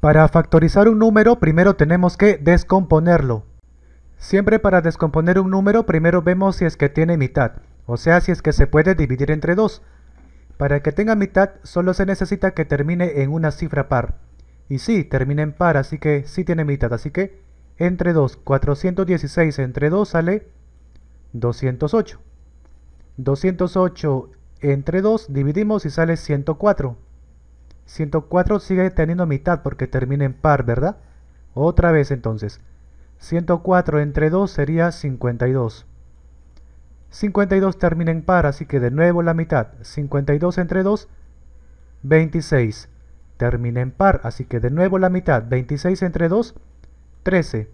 Para factorizar un número primero tenemos que descomponerlo. Siempre para descomponer un número primero vemos si es que tiene mitad, o sea si es que se puede dividir entre dos. Para que tenga mitad solo se necesita que termine en una cifra par. Y sí, termina en par, así que sí tiene mitad, así que entre 2, 416 entre 2 sale 208. 208 entre 2 dividimos y sale 104. 104 sigue teniendo mitad porque termina en par, ¿verdad? Otra vez entonces. 104 entre 2 sería 52. 52 termina en par, así que de nuevo la mitad. 52 entre 2, 26. Termina en par, así que de nuevo la mitad. 26 entre 2, 13.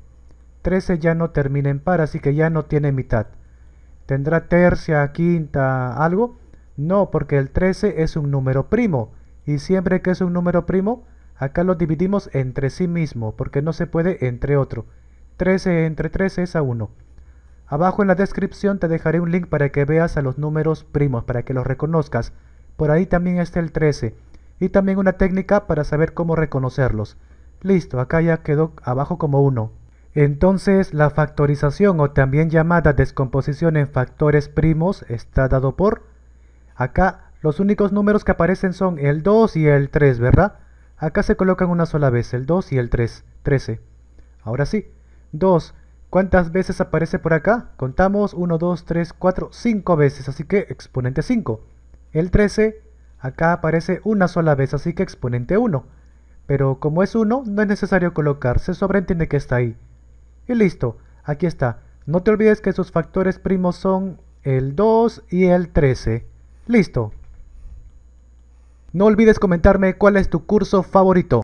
13 ya no termina en par, así que ya no tiene mitad. ¿Tendrá tercia, quinta, algo? No, porque el 13 es un número primo. Y siempre que es un número primo, acá lo dividimos entre sí mismo, porque no se puede entre otro. 13 entre 13 es a 1. Abajo en la descripción te dejaré un link para que veas a los números primos, para que los reconozcas. Por ahí también está el 13. Y también una técnica para saber cómo reconocerlos. Listo, acá ya quedó abajo como 1. Entonces la factorización o también llamada descomposición en factores primos está dado por... Acá los únicos números que aparecen son el 2 y el 3, ¿verdad? Acá se colocan una sola vez, el 2 y el 3, 13. Ahora sí, 2. ¿Cuántas veces aparece por acá? Contamos 1, 2, 3, 4, 5 veces, así que exponente 5. El 13 acá aparece una sola vez, así que exponente 1. Pero como es 1, no es necesario colocar, se entiende que está ahí. Y listo, aquí está. No te olvides que sus factores primos son el 2 y el 13. Listo. No olvides comentarme cuál es tu curso favorito.